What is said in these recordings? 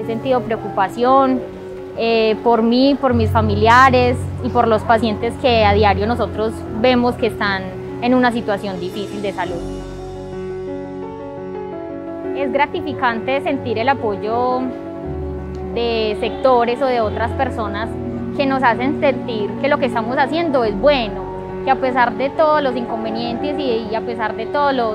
He sentido preocupación eh, por mí, por mis familiares y por los pacientes que a diario nosotros vemos que están en una situación difícil de salud. Es gratificante sentir el apoyo de sectores o de otras personas que nos hacen sentir que lo que estamos haciendo es bueno, que a pesar de todos los inconvenientes y, a pesar de todos los,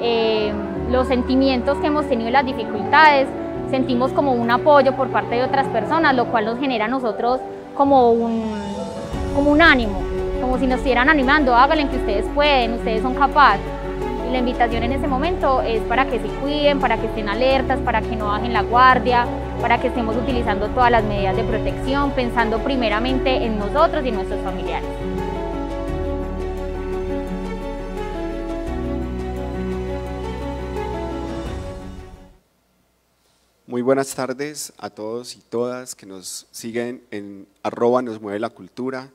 eh, los sentimientos que hemos tenido y las dificultades, sentimos como un apoyo por parte de otras personas, lo cual nos genera a nosotros como un, como un ánimo, como si nos estuvieran animando, háganlo que ustedes pueden, ustedes son capaces. la invitación en ese momento es para que se cuiden, para que estén alertas, para que no bajen la guardia, para que estemos utilizando todas las medidas de protección, pensando primeramente en nosotros y nuestros familiares. Muy buenas tardes a todos y todas que nos siguen en arroba nos mueve la cultura.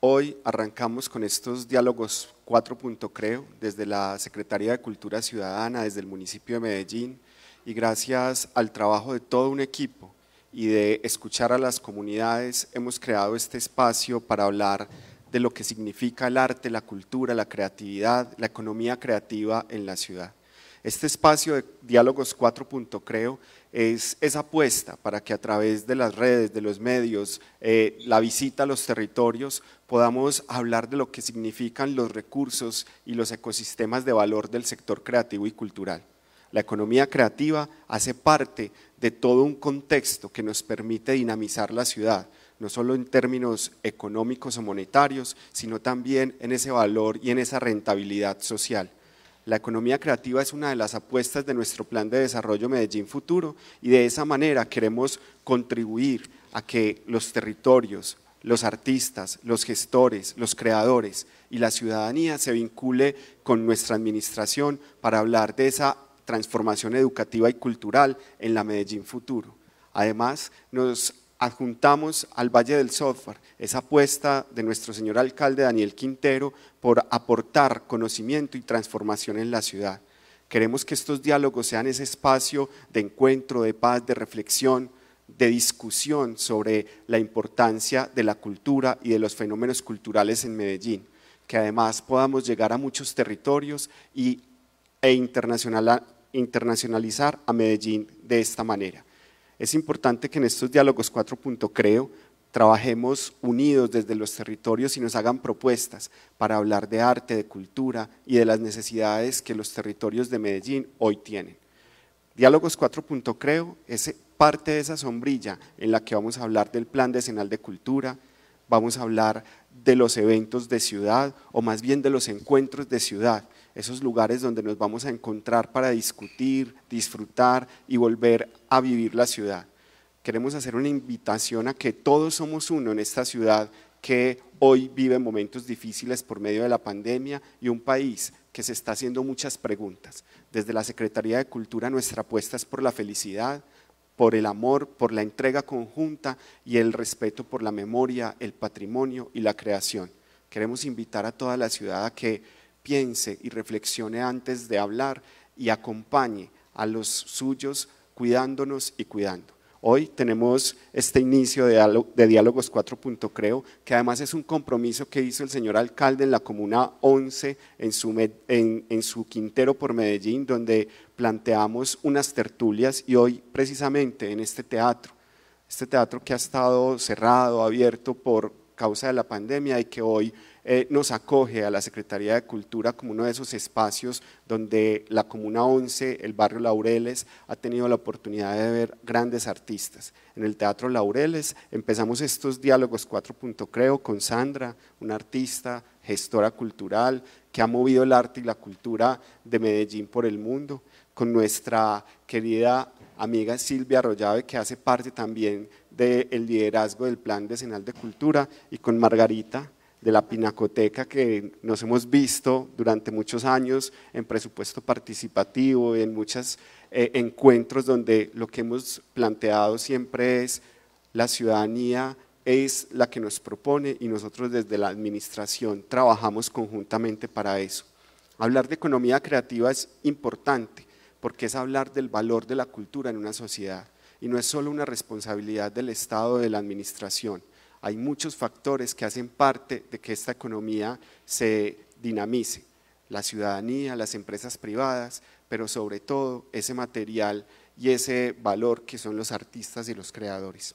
Hoy arrancamos con estos diálogos 4.creo desde la Secretaría de Cultura Ciudadana, desde el municipio de Medellín y gracias al trabajo de todo un equipo y de escuchar a las comunidades hemos creado este espacio para hablar de lo que significa el arte, la cultura, la creatividad, la economía creativa en la ciudad. Este espacio de diálogos 4.creo creo es esa apuesta para que a través de las redes, de los medios, eh, la visita a los territorios, podamos hablar de lo que significan los recursos y los ecosistemas de valor del sector creativo y cultural. La economía creativa hace parte de todo un contexto que nos permite dinamizar la ciudad, no solo en términos económicos o monetarios, sino también en ese valor y en esa rentabilidad social. La economía creativa es una de las apuestas de nuestro plan de desarrollo Medellín Futuro y de esa manera queremos contribuir a que los territorios, los artistas, los gestores, los creadores y la ciudadanía se vincule con nuestra administración para hablar de esa transformación educativa y cultural en la Medellín Futuro. Además, nos adjuntamos al Valle del Software esa apuesta de nuestro señor alcalde Daniel Quintero por aportar conocimiento y transformación en la ciudad. Queremos que estos diálogos sean ese espacio de encuentro, de paz, de reflexión, de discusión sobre la importancia de la cultura y de los fenómenos culturales en Medellín, que además podamos llegar a muchos territorios e internacionalizar a Medellín de esta manera es importante que en estos diálogos 4.creo creo trabajemos unidos desde los territorios y nos hagan propuestas para hablar de arte, de cultura y de las necesidades que los territorios de Medellín hoy tienen. Diálogos 4.creo creo es parte de esa sombrilla en la que vamos a hablar del Plan Decenal de Cultura, vamos a hablar de los eventos de ciudad o más bien de los encuentros de ciudad, esos lugares donde nos vamos a encontrar para discutir, disfrutar y volver a vivir la ciudad. Queremos hacer una invitación a que todos somos uno en esta ciudad que hoy vive momentos difíciles por medio de la pandemia y un país que se está haciendo muchas preguntas. Desde la Secretaría de Cultura nuestra apuesta es por la felicidad, por el amor, por la entrega conjunta y el respeto por la memoria, el patrimonio y la creación. Queremos invitar a toda la ciudad a que piense y reflexione antes de hablar y acompañe a los suyos cuidándonos y cuidando. Hoy tenemos este inicio de, Diálogos 4. Creo, que además es un compromiso que hizo el señor alcalde en la Comuna 11, en su, en su Quintero por Medellín, donde planteamos unas tertulias y hoy precisamente en este teatro, este teatro que ha estado cerrado, abierto por causa de la pandemia y que hoy eh, nos acoge a la Secretaría de Cultura como uno de esos espacios donde la Comuna 11, el barrio Laureles, ha tenido la oportunidad de ver grandes artistas. En el Teatro Laureles empezamos estos diálogos 4. Creo con Sandra, una artista, gestora cultural, que ha movido el arte y la cultura de Medellín por el mundo con nuestra querida amiga Silvia Arroyave, que hace parte también del liderazgo del Plan Decenal de Cultura, y con Margarita de la Pinacoteca, que nos hemos visto durante muchos años en presupuesto participativo en muchos eh, encuentros donde lo que hemos planteado siempre es la ciudadanía es la que nos propone y nosotros desde la administración trabajamos conjuntamente para eso. Hablar de economía creativa es importante, porque es hablar del valor de la cultura en una sociedad. Y no es solo una responsabilidad del Estado, de la administración. Hay muchos factores que hacen parte de que esta economía se dinamice. La ciudadanía, las empresas privadas, pero sobre todo ese material y ese valor que son los artistas y los creadores.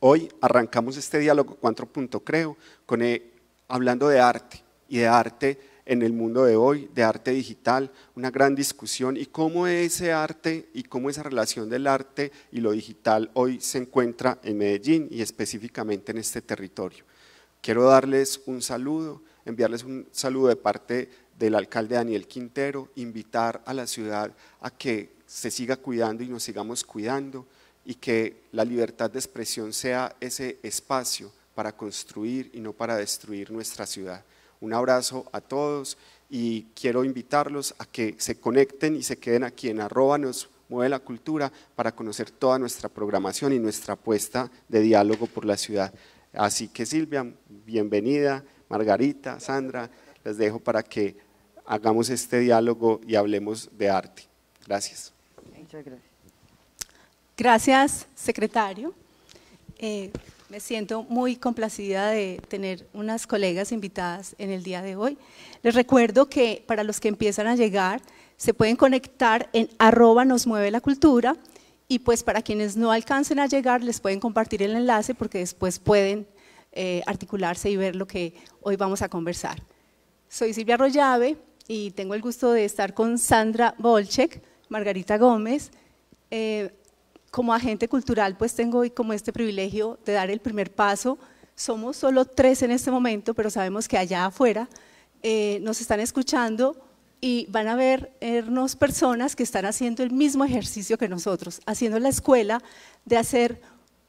Hoy arrancamos este diálogo Punto Creo eh, hablando de arte y de arte en el mundo de hoy de arte digital, una gran discusión y cómo ese arte y cómo esa relación del arte y lo digital hoy se encuentra en Medellín y específicamente en este territorio. Quiero darles un saludo, enviarles un saludo de parte del alcalde Daniel Quintero, invitar a la ciudad a que se siga cuidando y nos sigamos cuidando y que la libertad de expresión sea ese espacio para construir y no para destruir nuestra ciudad. Un abrazo a todos y quiero invitarlos a que se conecten y se queden aquí en arroba nos mueve la cultura para conocer toda nuestra programación y nuestra apuesta de diálogo por la ciudad. Así que Silvia, bienvenida, Margarita, Sandra, les dejo para que hagamos este diálogo y hablemos de arte. Gracias. Muchas gracias. Gracias, secretario. Eh, me siento muy complacida de tener unas colegas invitadas en el día de hoy. Les recuerdo que para los que empiezan a llegar, se pueden conectar en arroba nos mueve la cultura y pues para quienes no alcancen a llegar, les pueden compartir el enlace porque después pueden eh, articularse y ver lo que hoy vamos a conversar. Soy Silvia Royave y tengo el gusto de estar con Sandra Bolchek, Margarita Gómez, eh, como agente cultural pues tengo hoy como este privilegio de dar el primer paso. Somos solo tres en este momento, pero sabemos que allá afuera eh, nos están escuchando y van a vernos personas que están haciendo el mismo ejercicio que nosotros, haciendo la escuela de hacer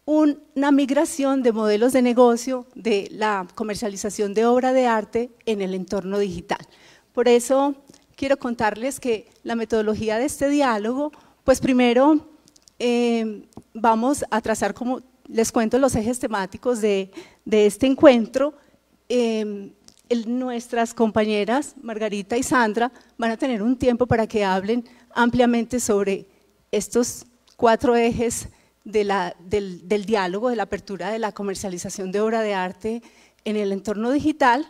una migración de modelos de negocio de la comercialización de obra de arte en el entorno digital. Por eso quiero contarles que la metodología de este diálogo, pues primero Em, vamos a trazar, como les cuento, los ejes temáticos de, este encuentro. Em, nuestras compañeras Margarita y Sandra van a tener un tiempo para que hablen ampliamente sobre estos cuatro ejes del diálogo, de la apertura de la comercialización de obra de arte en el entorno digital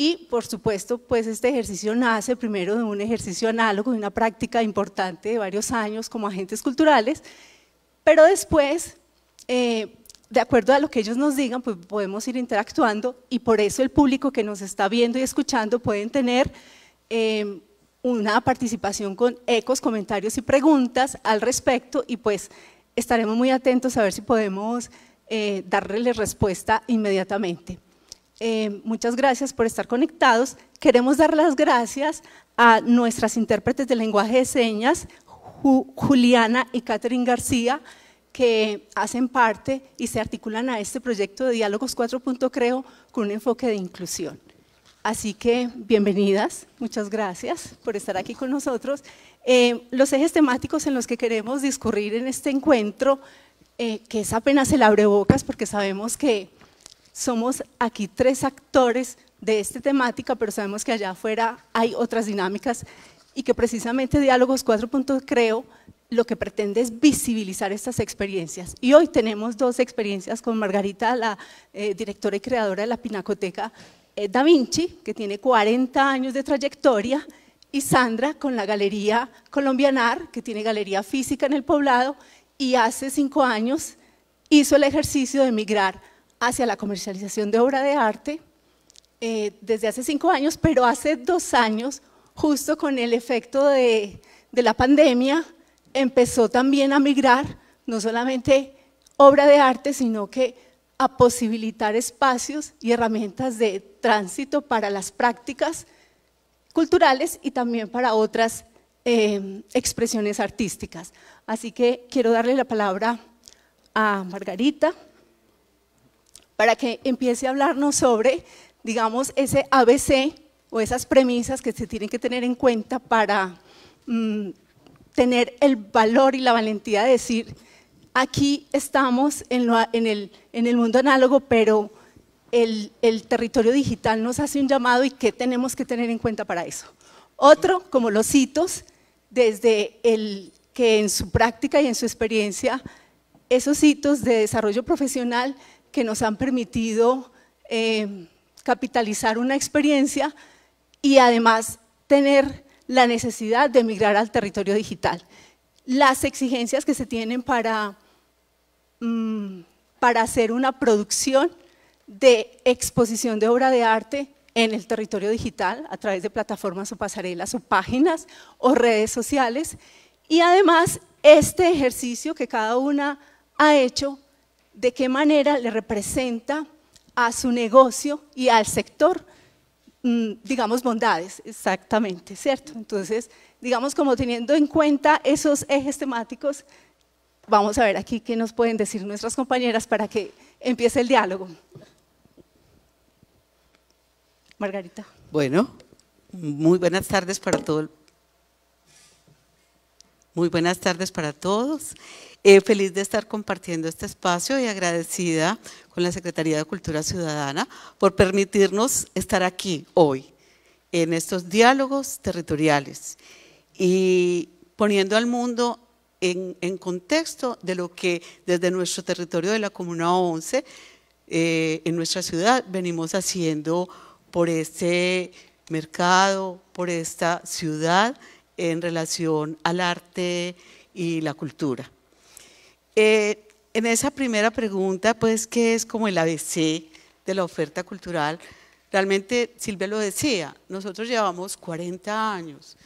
y por supuesto, pues este ejercicio nace primero de un ejercicio análogo, de una práctica importante de varios años como agentes culturales, pero después, eh, de acuerdo a lo que ellos nos digan, pues podemos ir interactuando y por eso el público que nos está viendo y escuchando pueden tener eh, una participación con ecos, comentarios y preguntas al respecto y pues estaremos muy atentos a ver si podemos eh, darle respuesta inmediatamente. Eh, muchas gracias por estar conectados. Queremos dar las gracias a nuestras intérpretes de lenguaje de señas, Juliana y Catherine García, que hacen parte y se articulan a este proyecto de Diálogos 4. Creo con un enfoque de inclusión. Así que bienvenidas, muchas gracias por estar aquí con nosotros. Eh, los ejes temáticos en los que queremos discurrir en este encuentro, eh, que es apenas el Bocas, porque sabemos que somos aquí tres actores de esta temática, pero sabemos que allá afuera hay otras dinámicas y que precisamente Diálogos 4. creo lo que pretende es visibilizar estas experiencias. Y hoy tenemos dos experiencias con Margarita, la eh, directora y creadora de la Pinacoteca eh, Da Vinci, que tiene 40 años de trayectoria, y Sandra con la Galería Colombianar, que tiene galería física en el poblado, y hace cinco años hizo el ejercicio de emigrar hacia la comercialización de obra de arte eh, desde hace cinco años, pero hace dos años, justo con el efecto de, la pandemia, empezó también a migrar no solamente obra de arte, sino que a posibilitar espacios y herramientas de tránsito para las prácticas culturales y también para otras em, expresiones artísticas. Así que quiero darle la palabra a Margarita para que empiece a hablarnos sobre, digamos, ese ABC o esas premisas que se tienen que tener en cuenta para mm, tener el valor y la valentía de decir, aquí estamos en, el, mundo análogo, pero el, el territorio digital nos hace un llamado y qué tenemos que tener en cuenta para eso. Otro, como los hitos, desde el que en su práctica y en su experiencia, esos hitos de desarrollo profesional que nos han permitido eh, capitalizar una experiencia y además tener la necesidad de migrar al territorio digital. Las exigencias que se tienen para, mm, para hacer una producción de exposición de obra de arte en el territorio digital a través de plataformas o pasarelas o páginas o redes sociales. Y además, este ejercicio que cada una ha hecho de qué manera le representa a su negocio y al sector, mm, digamos, bondades, exactamente, ¿cierto? Entonces, digamos, como teniendo en cuenta esos ejes temáticos, vamos a ver aquí qué nos pueden decir nuestras compañeras para que empiece el diálogo. Margarita. Bueno, muy buenas tardes para todo. Muy buenas tardes para todos. Eh, feliz de estar compartiendo este espacio y agradecida con la Secretaría de Cultura Ciudadana por permitirnos estar aquí hoy en estos diálogos territoriales y poniendo al mundo en, contexto de lo que desde nuestro territorio de la Comuna 11, eh, en nuestra ciudad, venimos haciendo por este mercado, por esta ciudad en relación al arte y la cultura. Eh, en esa primera pregunta, pues, que es como el ABC de la oferta cultural, realmente Silvia lo decía, nosotros llevamos 40 años,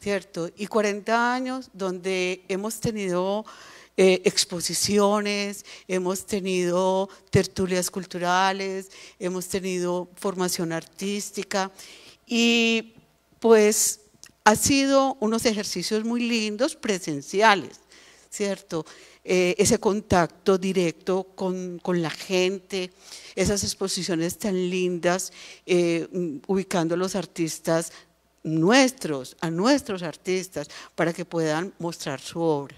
¿cierto? Y 40 años donde hemos tenido eh, exposiciones, hemos tenido tertulias culturales, hemos tenido formación artística y pues ha sido unos ejercicios muy lindos presenciales, ¿cierto? Eh, ese contacto directo con, la gente, esas exposiciones tan lindas, eh, mm, ubicando a los artistas nuestros, a nuestros artistas, para que puedan mostrar su obra.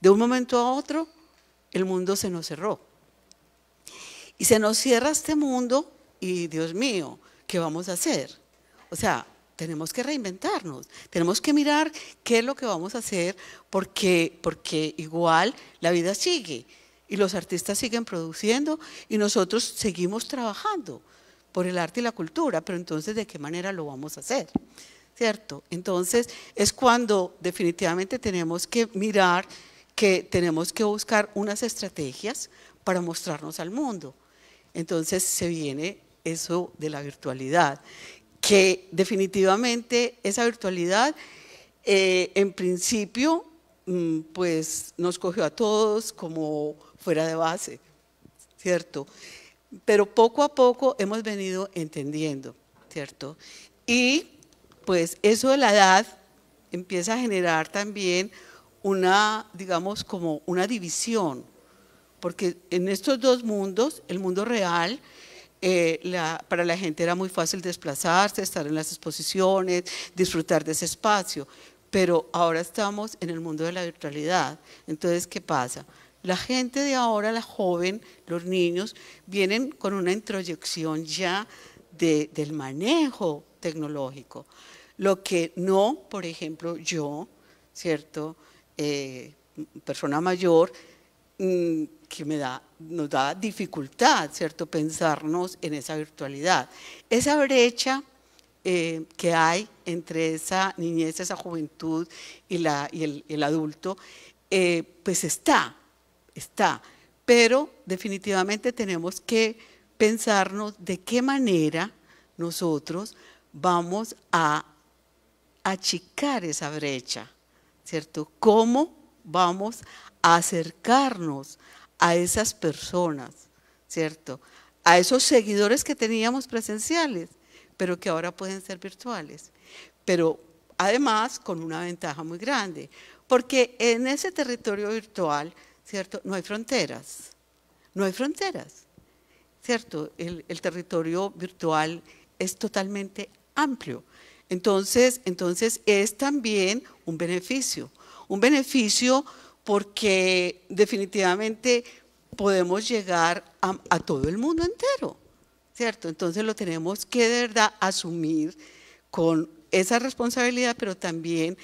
De un momento a otro, el mundo se nos cerró. Y se nos cierra este mundo y Dios mío, ¿qué vamos a hacer? O sea, tenemos que reinventarnos, tenemos que mirar qué es lo que vamos a hacer, porque, porque igual la vida sigue y los artistas siguen produciendo y nosotros seguimos trabajando por el arte y la cultura, pero entonces de qué manera lo vamos a hacer, ¿cierto? Entonces es cuando definitivamente tenemos que mirar que tenemos que buscar unas estrategias para mostrarnos al mundo. Entonces se viene eso de la virtualidad que definitivamente esa virtualidad eh, en principio mm, pues nos cogió a todos como fuera de base, ¿cierto? Pero poco a poco hemos venido entendiendo, ¿cierto? Y pues eso de la edad empieza a generar también una, digamos, como una división, porque en estos dos mundos, el mundo real eh, la, para la gente era muy fácil desplazarse, estar en las exposiciones, disfrutar de ese espacio, pero ahora estamos en el mundo de la virtualidad. Entonces, ¿qué pasa? La gente de ahora, la joven, los niños, vienen con una introyección ya del manejo tecnológico. Lo que no, por ejemplo, yo, ¿cierto? Eh, persona mayor, Mm, que me da, nos da dificultad, ¿cierto?, pensarnos en esa virtualidad. Esa brecha eh, que hay entre esa niñez, esa juventud y, el, adulto, eh, pues está, está. Pero definitivamente tenemos que pensarnos de qué manera nosotros vamos a achicar esa brecha, ¿cierto? ¿Cómo? vamos a acercarnos a esas personas, ¿cierto? A esos seguidores que teníamos presenciales, pero que ahora pueden ser virtuales. Pero además con una ventaja muy grande, porque en ese territorio virtual, ¿cierto? No hay fronteras, no hay fronteras, ¿cierto? El, territorio virtual es totalmente amplio. Entonces, entonces es también un beneficio, un beneficio porque definitivamente podemos llegar a, todo el mundo entero, ¿cierto? Entonces lo tenemos que de verdad asumir con esa responsabilidad, pero también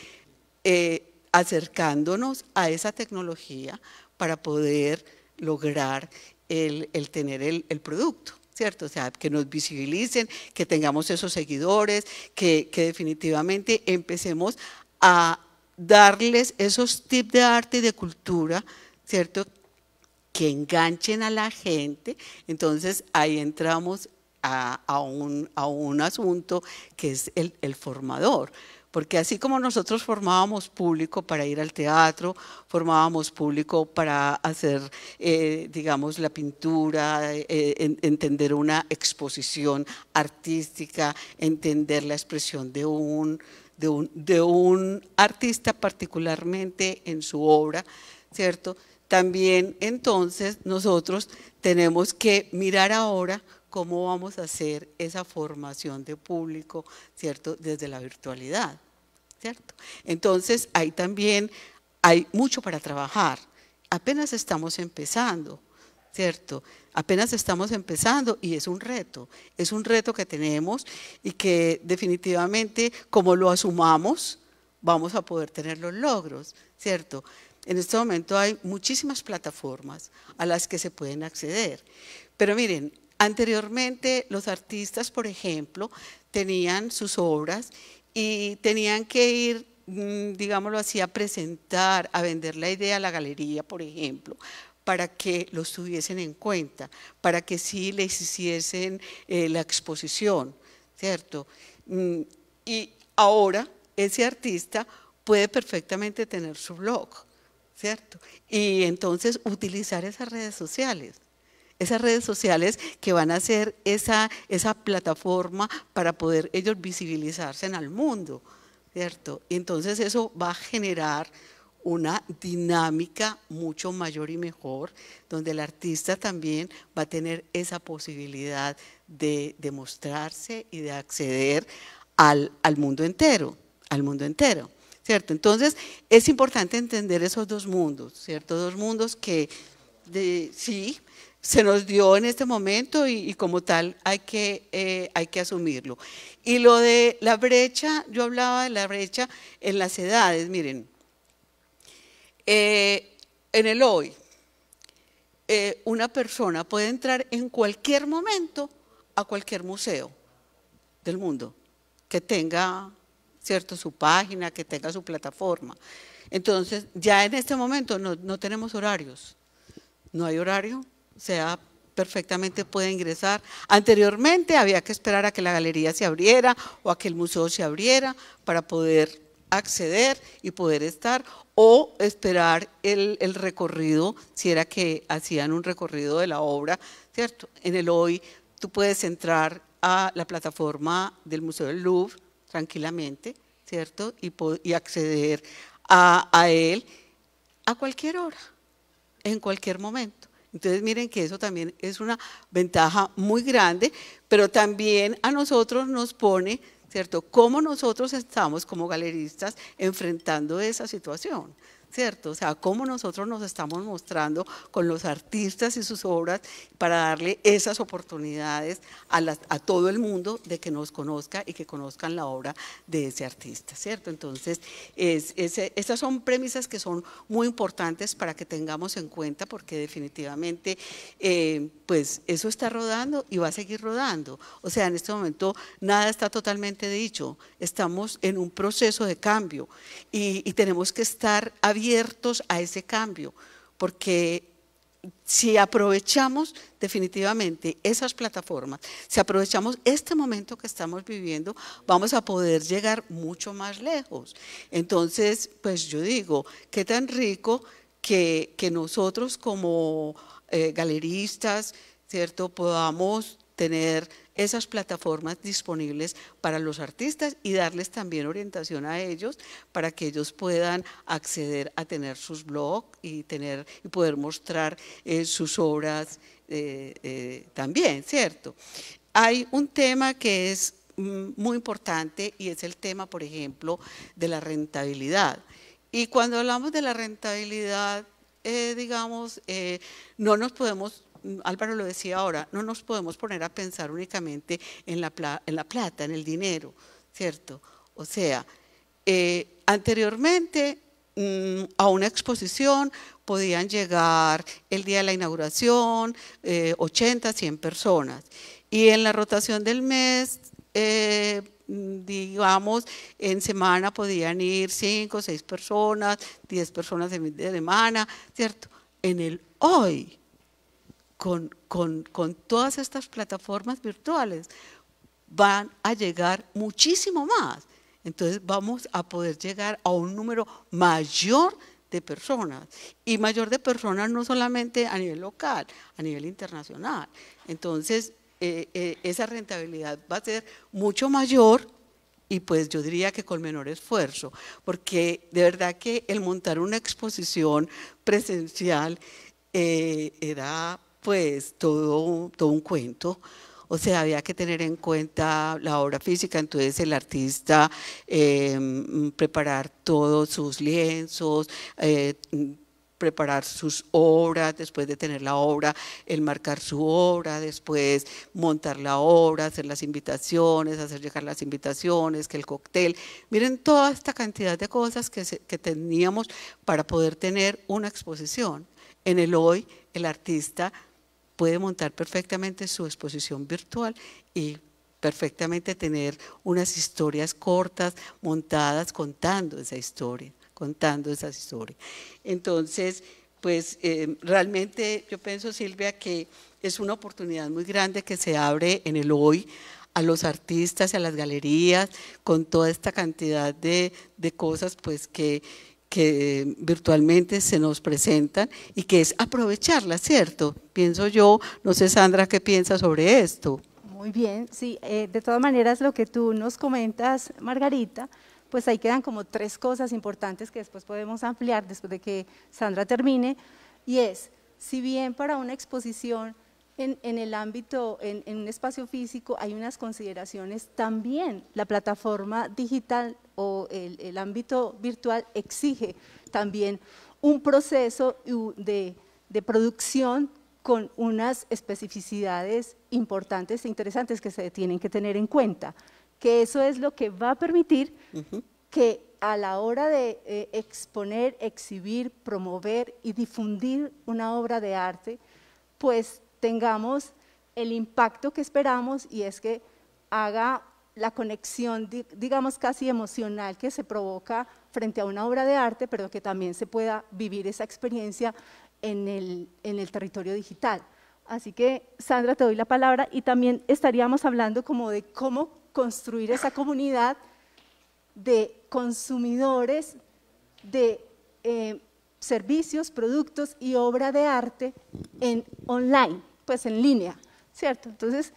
eh, acercándonos a esa tecnología para poder lograr el, tener el, producto, ¿cierto? O sea, que nos visibilicen, que tengamos esos seguidores, que definitivamente empecemos a, darles esos tips de arte y de cultura, ¿cierto? Que enganchen a la gente. Entonces ahí entramos a, un, a un, asunto que es el, formador porque así como nosotros formábamos público para ir al teatro, formábamos público para hacer, eh, digamos, la pintura, eh, entender una exposición artística, entender la expresión de un, de un, artista particularmente en su obra, ¿cierto? También entonces nosotros tenemos que mirar ahora cómo vamos a hacer esa formación de público, ¿cierto? Desde la virtualidad, ¿cierto? Entonces, ahí también hay mucho para trabajar. Apenas estamos empezando, ¿cierto? Apenas estamos empezando y es un reto, es un reto que tenemos y que definitivamente como lo asumamos, vamos a poder tener los logros, ¿cierto? En este momento hay muchísimas plataformas a las que se pueden acceder. Pero miren, anteriormente los artistas, por ejemplo, tenían sus obras y tenían que ir mm, digámoslo así, a presentar, a vender la idea a la galería, por ejemplo, para que los tuviesen en cuenta, para que sí les hiciesen eh, la exposición, ¿cierto? Mm, y ahora ese artista puede perfectamente tener su blog, ¿cierto? Y entonces utilizar esas redes sociales, esas redes sociales que van a ser esa, esa plataforma para poder ellos visibilizarse en el mundo, ¿cierto? Y entonces eso va a generar una dinámica mucho mayor y mejor, donde el artista también va a tener esa posibilidad de, demostrarse mostrarse y de acceder al, mundo entero, al mundo entero, ¿cierto? Entonces, es importante entender esos dos mundos, ¿cierto? Dos mundos que de, sí, se nos dio en este momento y, como tal hay que, eh, hay que asumirlo. Y lo de la brecha, yo hablaba de la brecha en las edades, miren, eh, en el hoy, eh, una persona puede entrar en cualquier momento a cualquier museo del mundo que tenga cierto su página, que tenga su plataforma. Entonces, ya en este momento no, tenemos horarios. No hay horario, sea perfectamente puede ingresar. Anteriormente había que esperar a que la galería se abriera o a que el museo se abriera para poder acceder y poder estar o esperar el, recorrido, si era que hacían un recorrido de la obra, ¿cierto? En el hoy tú puedes entrar a la plataforma del Museo del Louvre tranquilamente, ¿cierto? Y, acceder a, a él a cualquier hora, en cualquier momento. Entonces miren que eso también es una ventaja muy grande, pero también a nosotros nos pone ¿cierto? ¿Cómo nosotros estamos como galeristas enfrentando esa situación? ¿cierto? O sea, cómo nosotros nos estamos mostrando con los artistas y sus obras para darle esas oportunidades a, todo el mundo de que nos conozca y que conozcan la obra de ese artista, ¿cierto? Entonces, es, estas son premisas que son muy importantes para que tengamos en cuenta porque definitivamente, eh, pues eso está rodando y va a seguir rodando. O sea, en este momento nada está totalmente dicho, estamos en un proceso de cambio y, tenemos que estar abiertos a ese cambio, porque si aprovechamos definitivamente esas plataformas, si aprovechamos este momento que estamos viviendo, vamos a poder llegar mucho más lejos. Entonces, pues yo digo, qué tan rico que, nosotros como eh, galeristas, ¿cierto?, podamos tener esas plataformas disponibles para los artistas y darles también orientación a ellos para que ellos puedan acceder a tener sus blogs y, tener, y poder mostrar eh, sus obras eh, eh, también, ¿cierto? Hay un tema que es mm, muy importante y es el tema, por ejemplo, de la rentabilidad. Y cuando hablamos de la rentabilidad, digamos, no nos podemos Álvaro lo decía ahora, no nos podemos poner a pensar únicamente en la, la plata, en el dinero, ¿cierto? O sea, eh, anteriormente mm, a una exposición podían llegar el día de la inauguración 80, eh, 100 personas. Y en la rotación del mes, eh, digamos, en semana podían ir 5, 6 personas, 10 personas de semana, ¿cierto? En el hoy con, todas estas plataformas virtuales van a llegar muchísimo más. Entonces vamos a poder llegar a un número mayor de personas y mayor de personas no solamente a nivel local, a nivel internacional. Entonces eh, eh, esa rentabilidad va a ser mucho mayor y pues yo diría que con menor esfuerzo, porque de verdad que el montar una exposición presencial eh, era pues todo, todo un cuento. O sea, había que tener en cuenta la obra física, entonces el artista em, preparar todos sus lienzos, eh, preparar sus obras, después de tener la obra, el marcar su obra, después montar la obra, hacer las invitaciones, hacer llegar las invitaciones, que el cóctel. Miren toda esta cantidad de cosas que, que teníamos para poder tener una exposición. En el hoy, el artista puede montar perfectamente su exposición virtual y perfectamente tener unas historias cortas montadas contando esa historia, contando esa historia. Entonces, pues eh, realmente yo pienso, Silvia, que es una oportunidad muy grande que se abre en el hoy a los artistas, a las galerías, con toda esta cantidad de, de cosas pues que que eh, virtualmente se nos presentan y que es aprovecharla, ¿cierto? Pienso yo, no sé Sandra qué piensa sobre esto. Muy bien, sí, eh, de todas maneras lo que tú nos comentas, Margarita, pues ahí quedan como tres cosas importantes que después podemos ampliar después de que Sandra termine, y es, si bien para una exposición en, el ámbito, en, un espacio físico, hay unas consideraciones también. La plataforma digital o el, ámbito virtual exige también un proceso de, producción con unas especificidades importantes e interesantes que se tienen que tener en cuenta, que eso es lo que va a permitir que a la hora de eh, exponer, exhibir, promover y difundir una obra de arte, pues tengamos el impacto que esperamos y es que haga la conexión, digamos casi emocional que se provoca frente a una obra de arte, pero que también se pueda vivir esa experiencia en el, territorio digital. Así que, Sandra, te doy la palabra y también estaríamos hablando como de cómo construir esa comunidad de consumidores de eh, servicios, productos y obra de arte en online pues en línea, ¿cierto? Entonces,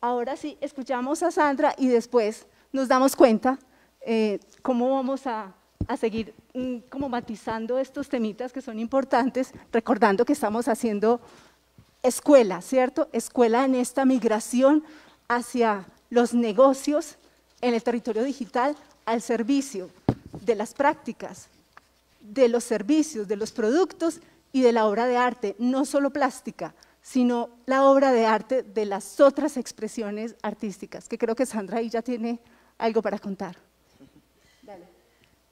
ahora sí, escuchamos a Sandra y después nos damos cuenta eh, cómo vamos a, a seguir mm, como matizando estos temitas que son importantes, recordando que estamos haciendo escuela, ¿cierto? Escuela en esta migración hacia los negocios en el territorio digital al servicio de las prácticas, de los servicios, de los productos y de la obra de arte, no solo plástica, sino la obra de arte de las otras expresiones artísticas, que creo que Sandra ahí ya tiene algo para contar.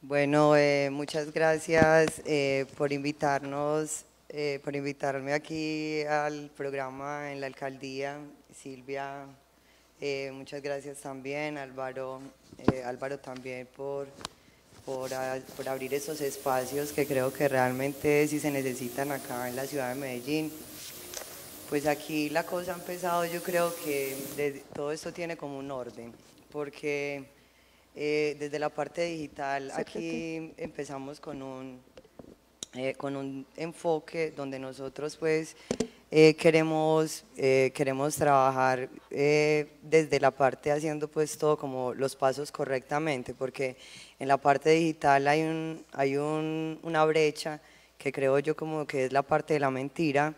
Bueno, eh, muchas gracias eh, por invitarnos, eh, por invitarme aquí al programa en la alcaldía, Silvia, muchas gracias también, Álvaro, Álvaro también por, abrir esos espacios que creo que realmente si se necesitan acá en la ciudad de Medellín. Pues aquí la cosa ha empezado, yo creo que todo esto tiene como un orden, porque eh, desde la parte digital aquí empezamos con un, eh, con un enfoque donde nosotros pues eh, queremos, queremos trabajar desde la parte haciendo pues todo como los pasos correctamente, porque en la parte digital hay, un, hay un, una brecha que creo yo como que es la parte de la mentira,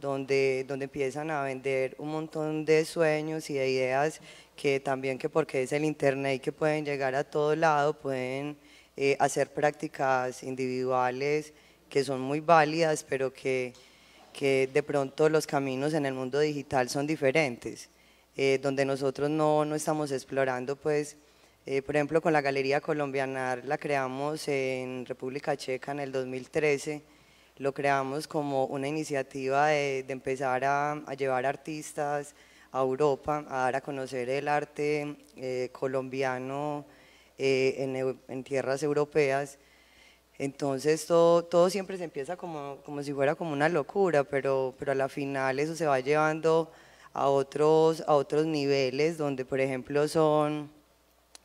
donde, donde empiezan a vender un montón de sueños y de ideas que también que porque es el internet que pueden llegar a todo lado, pueden eh, hacer prácticas individuales que son muy válidas, pero que, que, de pronto los caminos en el mundo digital son diferentes, eh, donde nosotros no, no, estamos explorando, pues, eh, por ejemplo, con la Galería Colombianar la creamos en República Checa en el 2013, lo creamos como una iniciativa de, empezar a, llevar artistas a Europa, a dar a conocer el arte eh, colombiano eh, en, en, tierras europeas. Entonces todo, todo siempre se empieza como, como, si fuera como una locura, pero, pero a la final eso se va llevando a otros, a otros niveles donde por ejemplo son,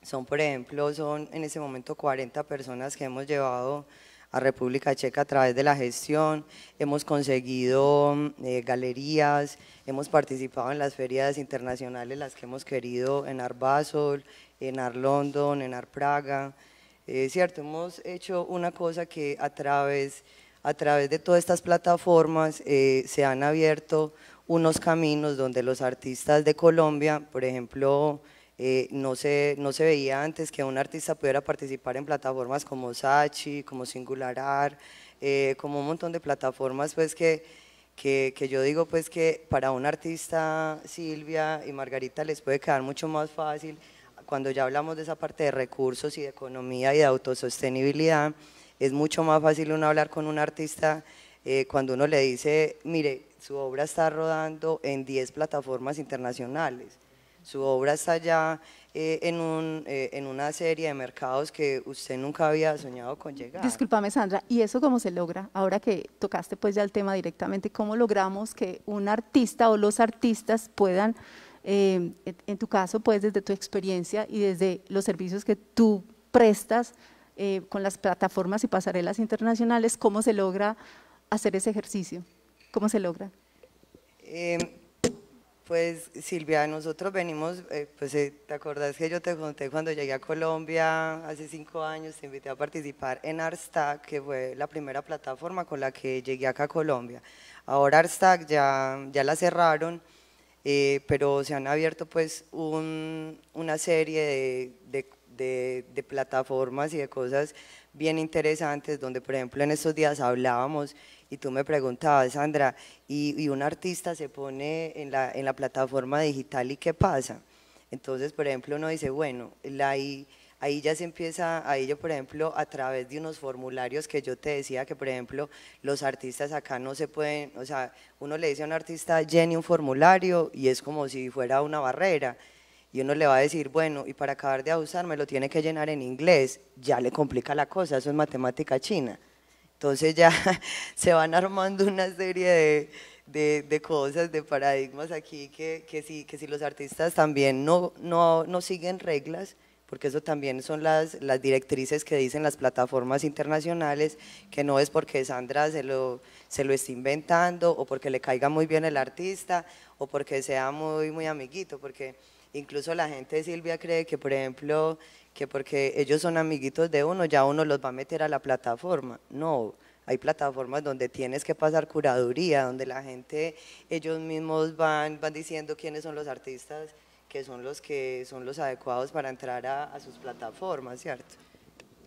son, por ejemplo, son en ese momento 40 personas que hemos llevado a República Checa a través de la gestión, hemos conseguido mm, eh, galerías, hemos participado en las ferias internacionales, las que hemos querido en Arbasol, en Ar London, en Ar Praga, eh, cierto, hemos hecho una cosa que a través, a través de todas estas plataformas eh, se han abierto unos caminos donde los artistas de Colombia, por ejemplo, eh, no, se, veía antes que un artista pudiera participar en plataformas como Sachi, como Singular Art, eh, como un montón de plataformas pues que, yo digo pues que para un artista Silvia y Margarita les puede quedar mucho más fácil cuando ya hablamos de esa parte de recursos y de economía y de autosostenibilidad, es mucho más fácil uno hablar con un artista eh, cuando uno le dice, mire, su obra está rodando en 10 plataformas internacionales su obra está ya eh, eh, en, una serie de mercados que usted nunca había soñado con llegar. Disculpame Sandra, ¿y eso cómo se logra? Ahora que tocaste pues ya el tema directamente, ¿cómo logramos que un artista o los artistas puedan, eh, en tu caso pues desde tu experiencia y desde los servicios que tú prestas con las plataformas y pasarelas internacionales, cómo se logra hacer ese ejercicio? ¿Cómo se logra? Em, pues Silvia, nosotros venimos, eh, pues eh, te acordás que yo te conté cuando llegué a Colombia hace cinco años, te invité a participar en Arstac, que fue la primera plataforma con la que llegué acá a Colombia. Ahora Arstac ya, ya la cerraron, eh, pero se han abierto pues una serie de, de, de plataformas y de cosas bien interesantes, donde por ejemplo en estos días hablábamos y tú me preguntabas, Sandra, ¿y, un artista se pone en la, en la, plataforma digital y qué pasa? Entonces, por ejemplo, uno dice, bueno, ahí, ya se empieza, ahí yo, por ejemplo, a través de unos formularios que yo te decía que, por ejemplo, los artistas acá no se pueden, o sea, uno le dice a un artista, llene un formulario y es como si fuera una barrera y uno le va a decir, bueno, y para acabar de abusar me lo tiene que llenar en inglés, ya le complica la cosa, eso es matemática china. Entonces ya se van armando una serie de, de, cosas, de paradigmas aquí, que, que, si, que si los artistas también no, no, no siguen reglas, porque eso también son las, las directrices que dicen las plataformas internacionales, que no es porque Sandra se lo, se lo esté inventando o porque le caiga muy bien el artista o porque sea muy, muy amiguito, porque incluso la gente, de Silvia, cree que, por ejemplo, que porque ellos son amiguitos de uno, ya uno los va a meter a la plataforma. No, hay plataformas donde tienes que pasar curaduría, donde la gente, ellos mismos van, van diciendo quiénes son los artistas que son los que son los adecuados para entrar a, sus plataformas, ¿cierto?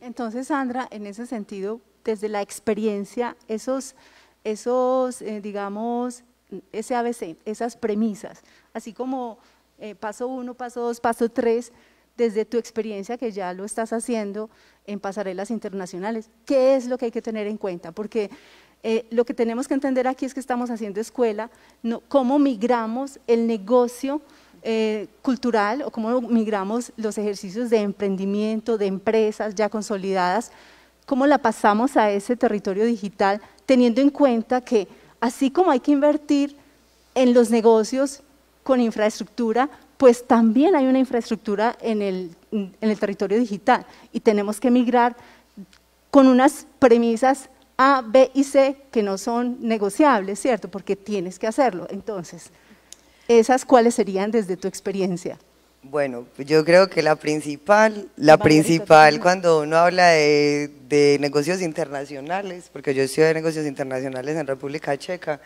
Entonces, Sandra, en ese sentido, desde la experiencia, esos, esos eh, digamos, ese ABC, esas premisas, así como eh, paso uno, paso dos, paso tres, desde tu experiencia que ya lo estás haciendo en pasarelas internacionales, ¿qué es lo que hay que tener en cuenta? Porque eh, lo que tenemos que entender aquí es que estamos haciendo escuela, cómo migramos el negocio eh, cultural o cómo migramos los ejercicios de emprendimiento, de empresas ya consolidadas, cómo la pasamos a ese territorio digital, teniendo en cuenta que así como hay que invertir en los negocios con infraestructura, pues también hay una infraestructura en el, en el territorio digital y tenemos que migrar con unas premisas A, B y C que no son negociables, ¿cierto? Porque tienes que hacerlo. Entonces, ¿esas cuáles serían desde tu experiencia? Bueno, pues yo creo que la principal, la principal cuando uno habla de, negocios internacionales, porque yo de negocios internacionales en República Checa,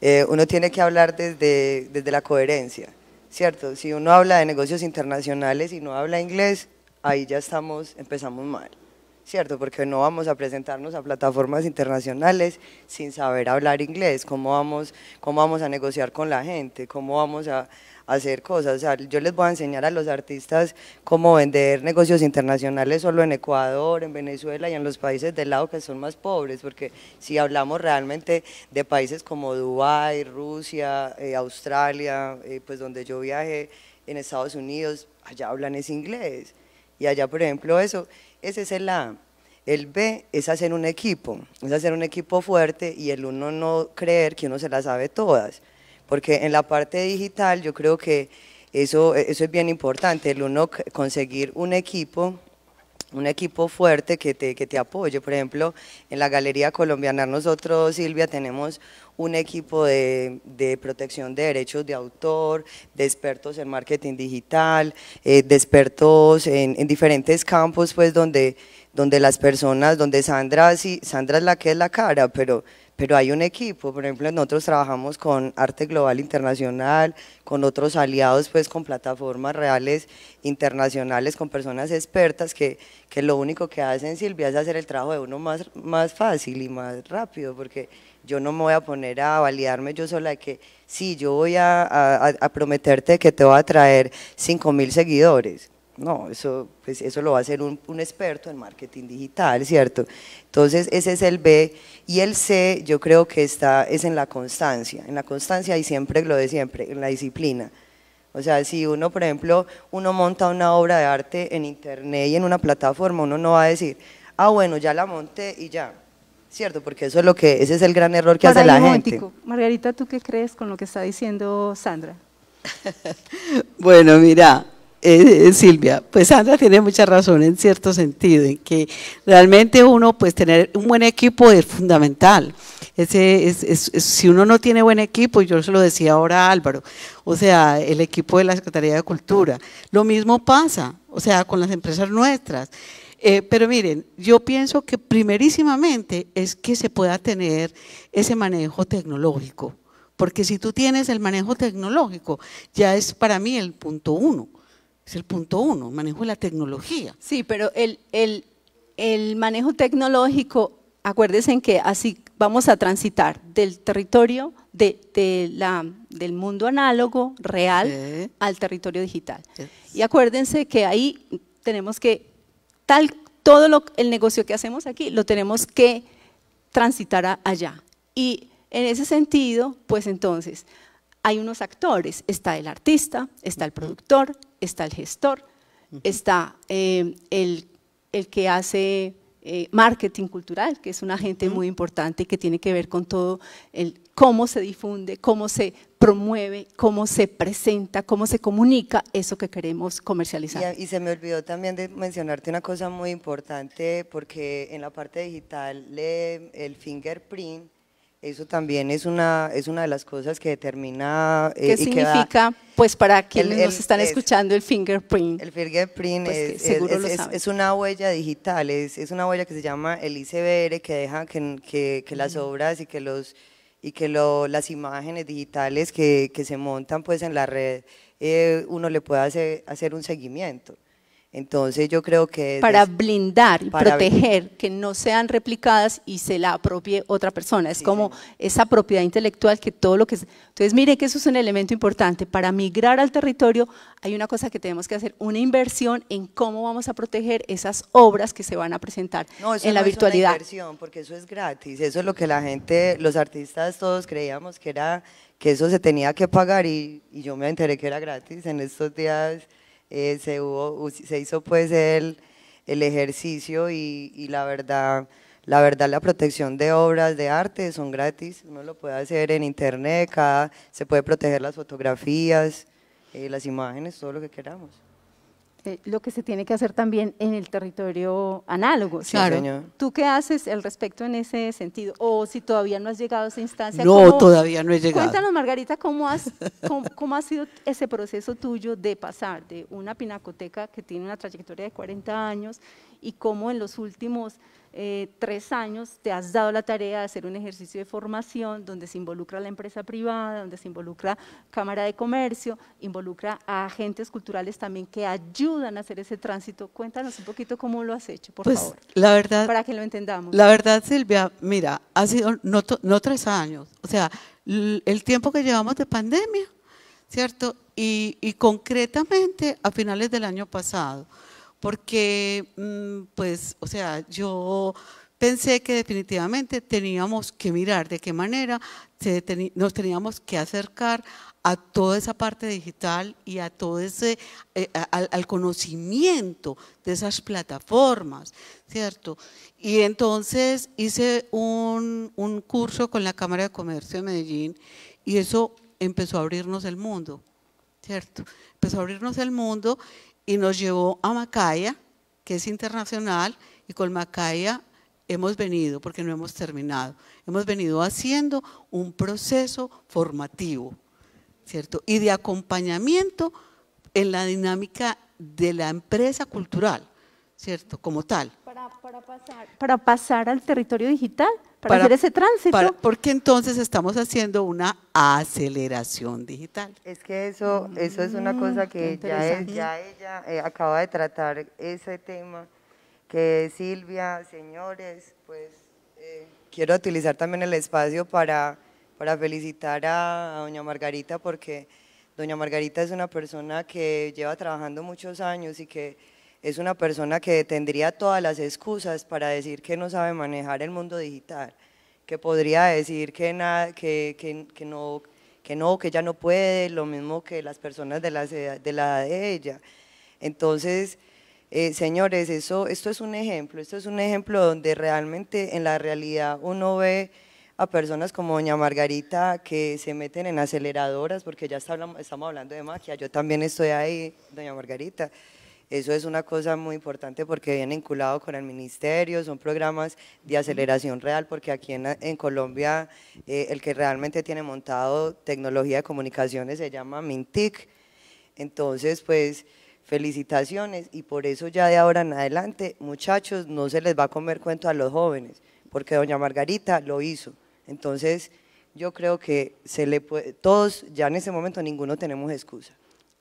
eh, uno tiene que hablar desde la coherencia. ¿cierto? Si uno habla de negocios internacionales y no habla inglés, ahí ya estamos, empezamos mal. ¿cierto? Porque no vamos a presentarnos a plataformas internacionales sin saber hablar inglés, cómo vamos, cómo vamos a negociar con la gente, cómo vamos a, hacer cosas. O sea, yo les voy a enseñar a los artistas cómo vender negocios internacionales solo en Ecuador, en Venezuela y en los países del lado que son más pobres, porque si hablamos realmente de países como Dubái, Rusia, eh, Australia, eh, pues donde yo viajé en Estados Unidos, allá hablan es inglés. Y allá, por ejemplo, eso, ese es el A. El B es hacer un equipo, es hacer un equipo fuerte y el uno no creer que uno se las sabe todas. Porque en la parte digital yo creo que eso, eso es bien importante, el uno conseguir un equipo un equipo fuerte que te, que te apoye. Por ejemplo, en la Galería Colombiana nosotros, Silvia, tenemos un equipo de, protección de derechos de autor, de expertos en marketing digital, eh, de expertos en, diferentes campos, pues donde, donde las personas, donde Sandra, sí, Sandra es la que es la cara, pero pero hay un equipo, por ejemplo, nosotros trabajamos con Arte Global Internacional, con otros aliados, pues con plataformas reales internacionales, con personas expertas que, lo único que hacen, Silvia, es hacer el trabajo de uno más, más fácil y más rápido, porque yo no me voy a poner a validarme yo sola de que sí, yo voy a, prometerte que te voy a traer 5 mil seguidores no, eso, pues eso lo va a hacer un, experto en marketing digital, ¿cierto? Entonces, ese es el B. Y el C, yo creo que está, es en la constancia, en la constancia y siempre lo de siempre, en la disciplina. O sea, si uno, por ejemplo, uno monta una obra de arte en internet y en una plataforma, uno no va a decir, ah, bueno, ya la monté y ya. ¿Cierto? Porque eso es lo que, ese es el gran error que hace la gente. Margarita, ¿tú qué crees con lo que está diciendo Sandra? bueno, mira, eh, eh, Silvia, pues Sandra tiene mucha razón en cierto sentido, en que realmente uno, pues tener un buen equipo es fundamental. Ese, si uno no tiene buen equipo, yo se lo decía ahora a Álvaro, o sea, el equipo de la Secretaría de Cultura, lo mismo pasa, o sea, con las empresas nuestras. Eh, pero miren, yo pienso que primerísimamente es que se pueda tener ese manejo tecnológico, porque si tú tienes el manejo tecnológico, ya es para mí el punto uno. Es el punto uno, manejo de la tecnología. Sí, pero el, el, el manejo tecnológico, acuérdense en que así vamos a transitar del territorio de, de la, del mundo análogo, real, al territorio digital. Y acuérdense que ahí tenemos que, tal todo el negocio que hacemos aquí, lo tenemos que transitar allá. Y en ese sentido, pues entonces, hay unos actores, está el artista, está el productor, está el gestor, está eh, el, que hace eh, marketing cultural, que es un agente muy importante y que tiene que ver con todo el cómo se difunde, cómo se promueve, cómo se presenta, cómo se comunica eso que queremos comercializar. Y, y, se me olvidó también de mencionarte una cosa muy importante, porque en la parte digital el fingerprint eso también es una, es una de las cosas que determina... Eh, ¿Qué significa, pues para quienes están escuchando, el fingerprint? El fingerprint pues es, una huella digital, es, una huella que se llama el ICBR, que deja que, las obras y que, los, y que las imágenes digitales que, se montan pues en la red, eh, uno le pueda hacer un seguimiento. Entonces yo creo que... Para blindar, y proteger, que no sean replicadas y se la apropie otra persona. Es como esa propiedad intelectual que todo lo que... entonces mire que eso es un elemento importante. Para migrar al territorio hay una cosa que tenemos que hacer, una inversión en cómo vamos a proteger esas obras que se van a presentar no, eso en no es Una inversión, porque eso es gratis. Eso es lo que la gente, los artistas todos creíamos que era que eso se tenía que pagar y, y yo me enteré que era gratis en estos días eh, se, hubo, se hizo pues el, el ejercicio y, la verdad, la verdad la protección de obras de arte son gratis, uno lo puede hacer en internet, se puede proteger las fotografías, eh, las imágenes, todo lo que queramos. Eh, lo que se tiene que hacer también en el territorio análogo. claro. ¿Tú qué haces al respecto en ese sentido? O si todavía no has llegado a esa instancia. No, todavía no he llegado. Cuéntanos, Margarita, ¿cómo, has, cómo, cómo, ha sido ese proceso tuyo de pasar de una pinacoteca que tiene una trayectoria de 40 años y cómo en los últimos eh, tres años te has dado la tarea de hacer un ejercicio de formación donde se involucra la empresa privada, donde se involucra Cámara de Comercio, involucra a agentes culturales también que ayudan a hacer ese tránsito. Cuéntanos un poquito cómo lo has hecho, por pues, favor. La verdad, para que lo entendamos. La verdad, Silvia, mira, ha sido no, tres años, o sea, el tiempo que llevamos de pandemia, ¿cierto? Y, y concretamente a finales del año pasado porque mm, pues, o sea, yo pensé que definitivamente teníamos que mirar de qué manera nos teníamos que acercar a toda esa parte digital y a todo ese eh, al, conocimiento de esas plataformas, ¿cierto? Y entonces hice un, un curso con la Cámara de Comercio de Medellín y eso empezó a abrirnos el mundo, ¿cierto? Empezó a abrirnos el mundo y nos llevó a Macaya, que es internacional, y con Macaya hemos venido, porque no hemos terminado, hemos venido haciendo un proceso formativo, ¿cierto? Y de acompañamiento en la dinámica de la empresa cultural, ¿cierto? Como tal. Para, para pasar al territorio digital, para, hacer ese tránsito. porque entonces estamos haciendo una aceleración digital. Es que eso, eso es una mm, cosa que ya, ella eh, acaba de tratar ese tema, que Silvia, señores, pues eh, quiero utilizar también el espacio para, para felicitar a doña Margarita porque doña Margarita es una persona que lleva trabajando muchos años y que es una persona que tendría todas las excusas para decir que no sabe manejar el mundo digital, que podría decir que, no, que no, que ella no puede, lo mismo que las personas de la, de edad de ella. Entonces, eh, señores, eso, esto es un ejemplo, esto es un ejemplo donde realmente en la realidad uno ve a personas como doña Margarita que se meten en aceleradoras, porque ya estamos hablando de magia, yo también estoy ahí, doña Margarita, eso es una cosa muy importante porque viene vinculado con el ministerio, son programas de aceleración real, porque aquí en, Colombia eh, el que realmente tiene montado tecnología de comunicaciones se llama Mintic. Entonces, pues felicitaciones y por eso ya de ahora en adelante, muchachos, no se les va a comer cuento a los jóvenes, porque doña Margarita lo hizo. Entonces, yo creo que se le puede, todos ya en ese momento ninguno tenemos excusa.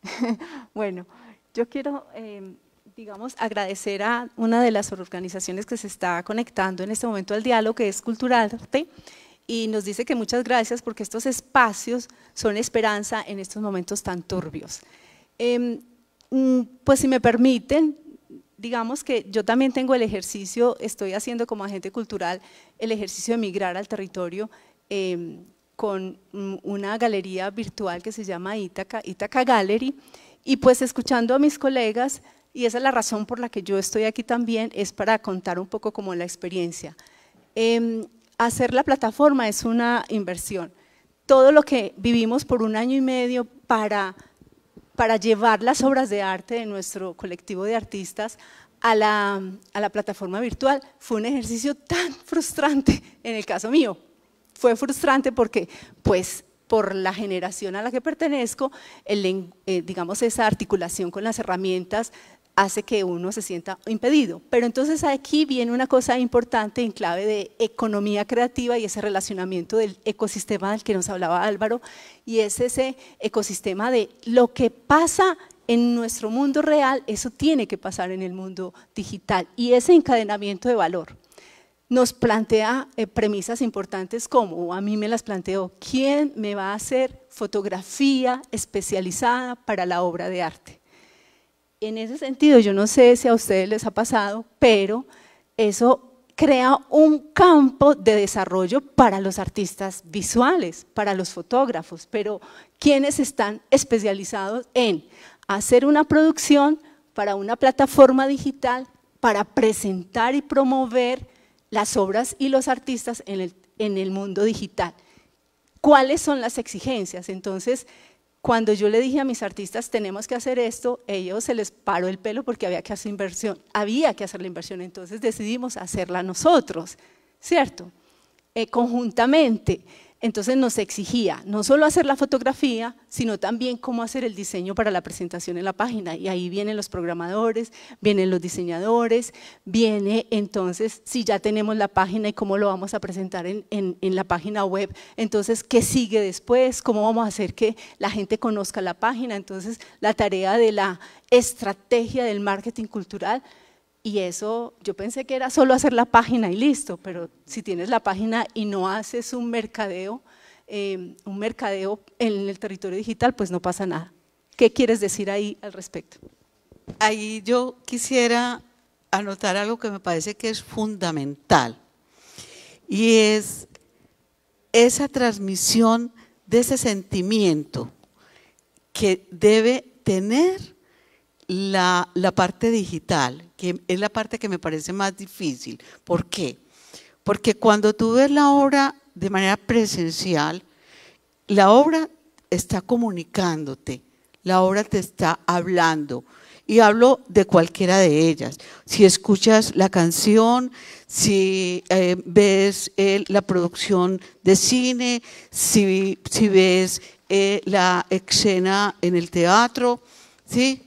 bueno, yo quiero, em, digamos, agradecer a una de las organizaciones que se está conectando en este momento al diálogo, que es Culturarte, y nos dice que muchas gracias porque estos espacios son esperanza en estos momentos tan turbios. Em, mm, pues si me permiten, digamos que yo también tengo el ejercicio, estoy haciendo como agente cultural el ejercicio de migrar al territorio em, con mm, una galería virtual que se llama Ítaca, Itaca Gallery, y pues escuchando a mis colegas, y esa es la razón por la que yo estoy aquí también, es para contar un poco como la experiencia. Em, hacer la plataforma es una inversión. Todo lo que vivimos por un año y medio para, para llevar las obras de arte de nuestro colectivo de artistas a la plataforma virtual fue un ejercicio tan frustrante en el caso mío. Fue frustrante porque pues por la generación a la que pertenezco, eh, digamos, esa articulación con las herramientas hace que uno se sienta impedido. Pero entonces aquí viene una cosa importante en clave de economía creativa y ese relacionamiento del ecosistema del que nos hablaba Álvaro, y es ese ecosistema de lo que pasa en nuestro mundo real, eso tiene que pasar en el mundo digital, y ese encadenamiento de valor nos plantea eh, premisas importantes como, oh, a mí me las planteó, ¿quién me va a hacer fotografía especializada para la obra de arte? En ese sentido, yo no sé si a ustedes les ha pasado, pero eso crea un campo de desarrollo para los artistas visuales, para los fotógrafos, pero quienes están especializados en hacer una producción para una plataforma digital, para presentar y promover las obras y los artistas en el, mundo digital. ¿Cuáles son las exigencias? Entonces, cuando yo le dije a mis artistas, tenemos que hacer esto, ellos se les paró el pelo porque había que hacer inversión, había que hacer la inversión, entonces decidimos hacerla nosotros, ¿cierto? Eh, conjuntamente. Entonces nos exigía no solo hacer la fotografía, sino también cómo hacer el diseño para la presentación en la página. Y ahí vienen los programadores, vienen los diseñadores, viene entonces si ya tenemos la página y cómo lo vamos a presentar en, la página web, entonces qué sigue después, cómo vamos a hacer que la gente conozca la página. Entonces la tarea de la estrategia del marketing cultural y eso yo pensé que era solo hacer la página y listo, pero si tienes la página y no haces un mercadeo, em, un mercadeo en el territorio digital, pues no pasa nada. ¿Qué quieres decir ahí al respecto? Ahí yo quisiera anotar algo que me parece que es fundamental y es esa transmisión de ese sentimiento que debe tener la parte digital que es la parte que me parece más difícil. ¿Por qué? Porque cuando tú ves la obra de manera presencial, la obra está comunicándote, la obra te está hablando. Y hablo de cualquiera de ellas. Si escuchas la canción, si eh, ves eh, la producción de cine, si, ves eh, la escena en el teatro, ¿sí?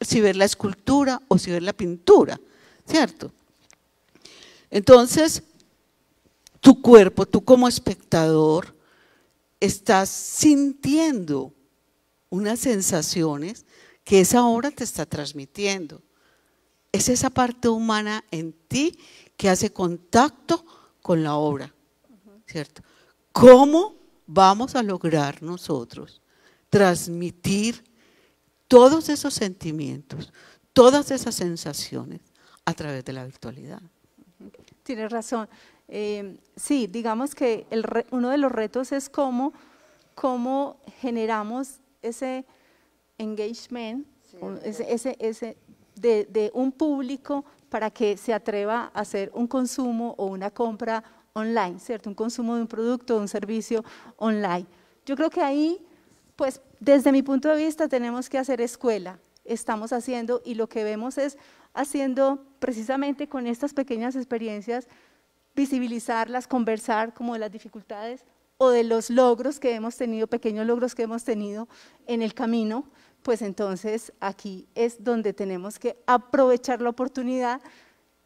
si ver la escultura o si ver la pintura, ¿cierto? Entonces, tu cuerpo, tú como espectador, estás sintiendo unas sensaciones que esa obra te está transmitiendo. Es esa parte humana en ti que hace contacto con la obra, ¿cierto? ¿Cómo vamos a lograr nosotros transmitir todos esos sentimientos, todas esas sensaciones a través de la virtualidad. Tienes razón. Eh, sí, digamos que uno de los retos es cómo, generamos ese engagement, de, un público para que se atreva a hacer un consumo o una compra online, ¿cierto? Un consumo de un producto o un servicio online. Yo creo que ahí, pues desde mi punto de vista tenemos que hacer escuela, estamos haciendo y lo que vemos es haciendo precisamente con estas pequeñas experiencias, visibilizarlas, conversar como de las dificultades o de los logros que hemos tenido, pequeños logros que hemos tenido en el camino, pues entonces aquí es donde tenemos que aprovechar la oportunidad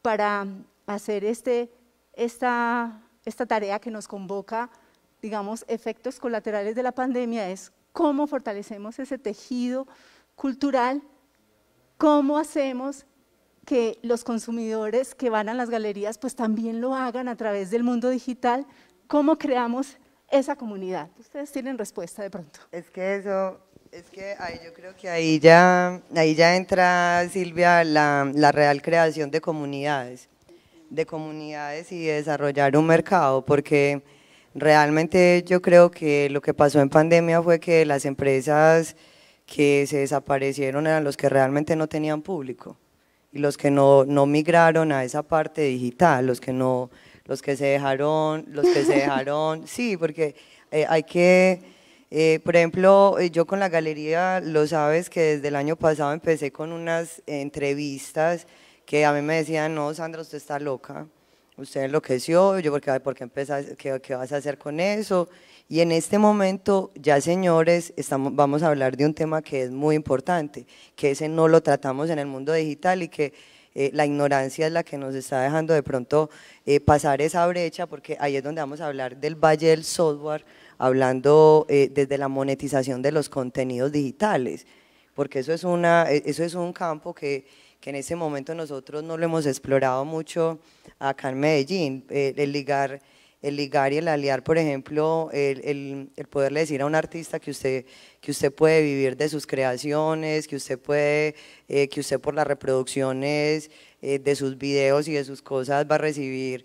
para hacer este, esta, esta tarea que nos convoca, digamos, efectos colaterales de la pandemia, es cómo fortalecemos ese tejido cultural, cómo hacemos que los consumidores que van a las galerías pues también lo hagan a través del mundo digital, cómo creamos esa comunidad. Ustedes tienen respuesta de pronto. Es que eso, es que ahí yo creo que ahí ya, ahí ya entra, Silvia, la, la real creación de comunidades, de comunidades y desarrollar un mercado, porque Realmente yo creo que lo que pasó en pandemia fue que las empresas que se desaparecieron eran los que realmente no tenían público y los que no, migraron a esa parte digital, los que no, los que se dejaron, los que se dejaron, sí, porque eh, hay que, eh, por ejemplo, eh, yo con la galería, lo sabes que desde el año pasado empecé con unas entrevistas que a mí me decían, no, Sandra, usted está loca, usted enloqueció, yo porque, qué, empezás, ¿qué, ¿qué, vas a hacer con eso? Y en este momento ya señores, estamos, vamos a hablar de un tema que es muy importante, que ese no lo tratamos en el mundo digital y que eh, la ignorancia es la que nos está dejando de pronto eh, pasar esa brecha, porque ahí es donde vamos a hablar del valle del software, hablando eh, desde la monetización de los contenidos digitales, porque eso es, una, e, eso es un campo que que en ese momento nosotros no lo hemos explorado mucho acá en Medellín, eh, el ligar el ligar y el aliar, por ejemplo, el, el, poderle decir a un artista que usted, que usted puede vivir de sus creaciones, que usted puede, eh, que usted por las reproducciones eh, de sus videos y de sus cosas va a recibir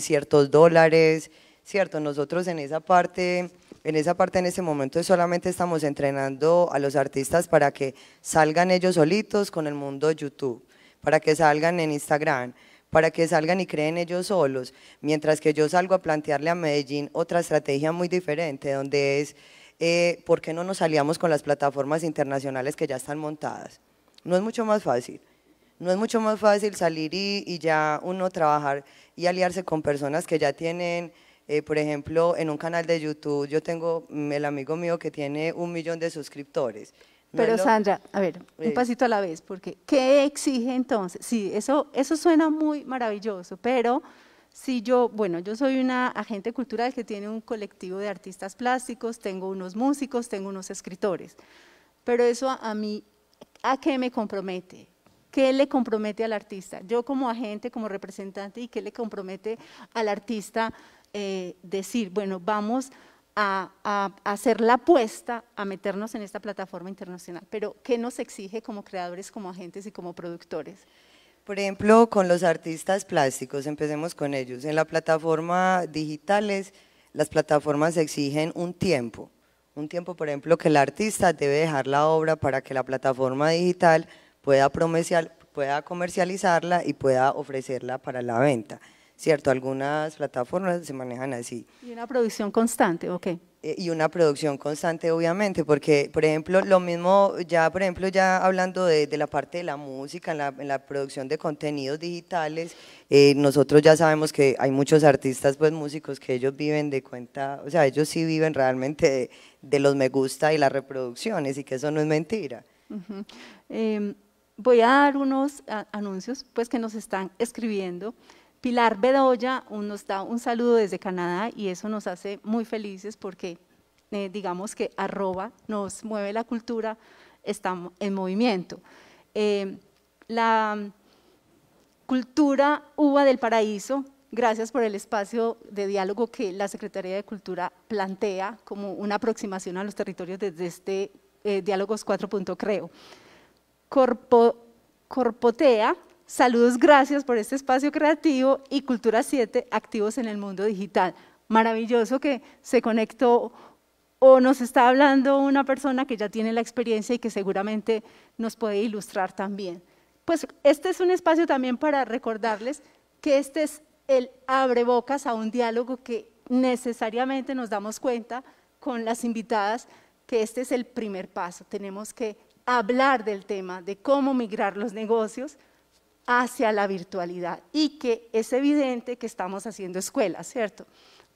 ciertos dólares, ¿cierto? Nosotros en esa parte en esa parte en este momento solamente estamos entrenando a los artistas para que salgan ellos solitos con el mundo YouTube, para que salgan en Instagram, para que salgan y creen ellos solos, mientras que yo salgo a plantearle a Medellín otra estrategia muy diferente, donde es, eh, ¿por qué no nos aliamos con las plataformas internacionales que ya están montadas? No es mucho más fácil. No es mucho más fácil salir y ya uno trabajar y aliarse con personas que ya tienen eh, por ejemplo, en un canal de YouTube yo tengo mm, el amigo mío que tiene un millón de suscriptores. Pero Sandra, a ver, un eh. pasito a la vez, porque ¿qué exige entonces? Sí, eso, eso suena muy maravilloso, pero si yo, bueno, yo soy una agente cultural que tiene un colectivo de artistas plásticos, tengo unos músicos, tengo unos escritores, pero eso a mí, ¿a qué me compromete? ¿Qué le compromete al artista? Yo como agente, como representante, ¿y qué le compromete al artista? Eh, decir, bueno, vamos a, hacer la apuesta a meternos en esta plataforma internacional. Pero, ¿qué nos exige como creadores, como agentes y como productores? Por ejemplo, con los artistas plásticos, empecemos con ellos. En la plataforma digitales, las plataformas exigen un tiempo. Un tiempo, por ejemplo, que el artista debe dejar la obra para que la plataforma digital pueda, pueda comercializarla y pueda ofrecerla para la venta. ¿cierto? Algunas plataformas se manejan así. Y una producción constante, ok. Eh, y una producción constante, obviamente, porque, por ejemplo, lo mismo, ya, por ejemplo, ya hablando de, la parte de la música, en la, producción de contenidos digitales, eh, nosotros ya sabemos que hay muchos artistas, pues músicos, que ellos viven de cuenta, o sea, ellos sí viven realmente de, los me gusta y las reproducciones, y que eso no es mentira. Em, voy a dar unos anuncios, pues, que nos están escribiendo. Pilar Bedoya nos da un saludo desde Canadá y eso nos hace muy felices porque eh, digamos que arroba nos mueve la cultura, estamos en movimiento. Eh, la cultura uva del paraíso, gracias por el espacio de diálogo que la Secretaría de Cultura plantea como una aproximación a los territorios desde este eh, Diálogos 4. Creo. Corpo, corpotea Saludos, gracias por este espacio creativo y Cultura 7, activos en el mundo digital. Maravilloso que se conectó o nos está hablando una persona que ya tiene la experiencia y que seguramente nos puede ilustrar también. Pues este es un espacio también para recordarles que este es el abre bocas a un diálogo que necesariamente nos damos cuenta con las invitadas que este es el primer paso. Tenemos que hablar del tema de cómo migrar los negocios, hacia la virtualidad y que es evidente que estamos haciendo escuelas, ¿cierto?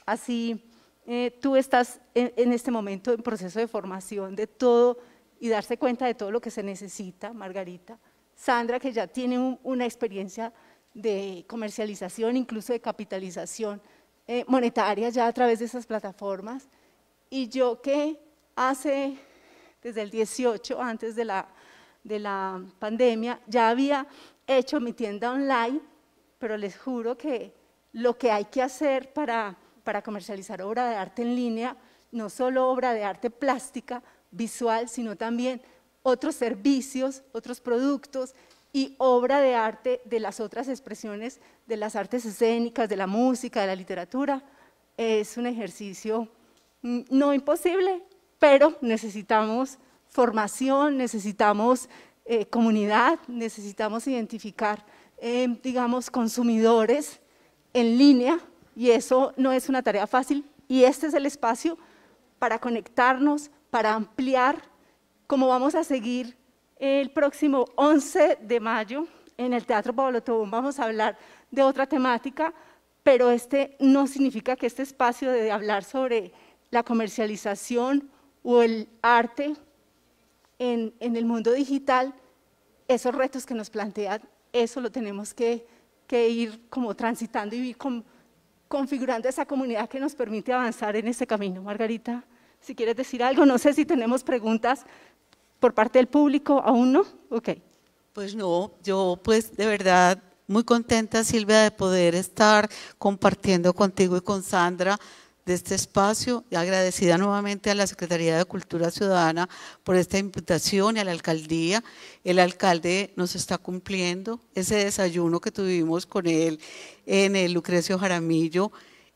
Así eh, tú estás en, este momento en proceso de formación de todo y darse cuenta de todo lo que se necesita, Margarita. Sandra, que ya tiene una experiencia de comercialización, incluso de capitalización eh, monetaria ya a través de esas plataformas. Y yo que hace, desde el 18, antes de la pandemia, ya había he hecho mi tienda online, pero les juro que lo que hay que hacer para, para comercializar obra de arte en línea, no solo obra de arte plástica, visual, sino también otros servicios, otros productos y obra de arte de las otras expresiones de las artes escénicas, de la música, de la literatura. Es un ejercicio mm, no imposible, pero necesitamos formación, necesitamos eh, comunidad, necesitamos identificar, eh, digamos, consumidores en línea y eso no es una tarea fácil y este es el espacio para conectarnos, para ampliar, como vamos a seguir el próximo 11 de mayo en el Teatro Pablo Tobón, vamos a hablar de otra temática, pero este no significa que este espacio de hablar sobre la comercialización o el arte en, el mundo digital, esos retos que nos plantean, eso lo tenemos que, ir como transitando y configurando esa comunidad que nos permite avanzar en ese camino. Margarita, si quieres decir algo, no sé si tenemos preguntas por parte del público, aún no, Pues no, yo pues de verdad muy contenta Silvia de poder estar compartiendo contigo y con Sandra de este espacio agradecida nuevamente a la Secretaría de Cultura Ciudadana por esta invitación y a la alcaldía. El alcalde nos está cumpliendo ese desayuno que tuvimos con él en el Lucrecio Jaramillo,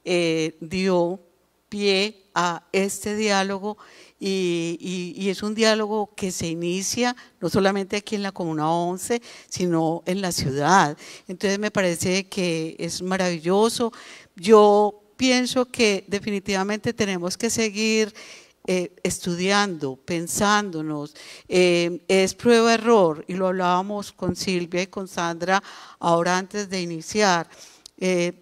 eh, dio pie a este diálogo y, es un diálogo que se inicia no solamente aquí en la Comuna 11, sino en la ciudad. Entonces me parece que es maravilloso. Yo pienso que definitivamente tenemos que seguir eh, estudiando, pensándonos, eh, es prueba-error, y lo hablábamos con Silvia y con Sandra ahora antes de iniciar. Eh,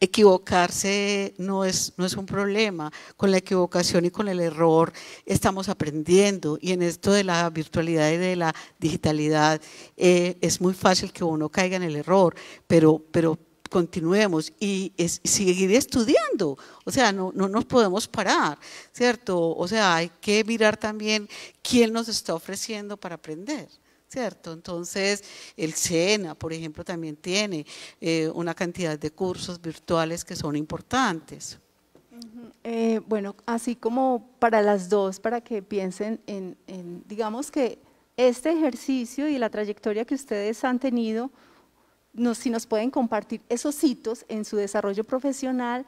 equivocarse no es, no es un problema, con la equivocación y con el error estamos aprendiendo y en esto de la virtualidad y de la digitalidad es muy fácil que uno caiga en el error, pero, pero continuemos y seguir estudiando. O sea, no, nos podemos parar, ¿cierto? O sea, hay que mirar también quién nos está ofreciendo para aprender. ¿Cierto? Entonces, el SENA, por ejemplo, también tiene eh, una cantidad de cursos virtuales que son importantes. Eh, bueno, así como para las dos, para que piensen en, digamos que este ejercicio y la trayectoria que ustedes han tenido si nos pueden compartir esos hitos en su desarrollo profesional